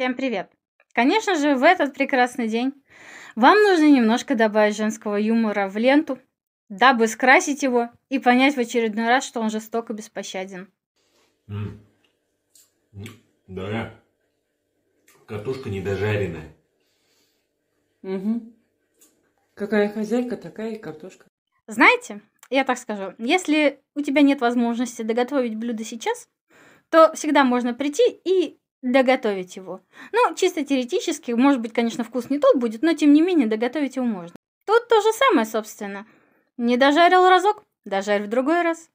Всем привет! Конечно же, в этот прекрасный день вам нужно немножко добавить женского юмора в ленту, дабы скрасить его и понять в очередной раз, что он жестоко беспощаден. М -м -м, да, картошка недожаренная. Угу. Какая хозяйка, такая и картошка. Знаете, я так скажу, если у тебя нет возможности доготовить блюдо сейчас, то всегда можно прийти и доготовить его. Ну, чисто теоретически, может быть, конечно, вкус не тот будет, но тем не менее доготовить его можно. Тут то же самое, собственно. Не дожарил разок, дожарь в другой раз.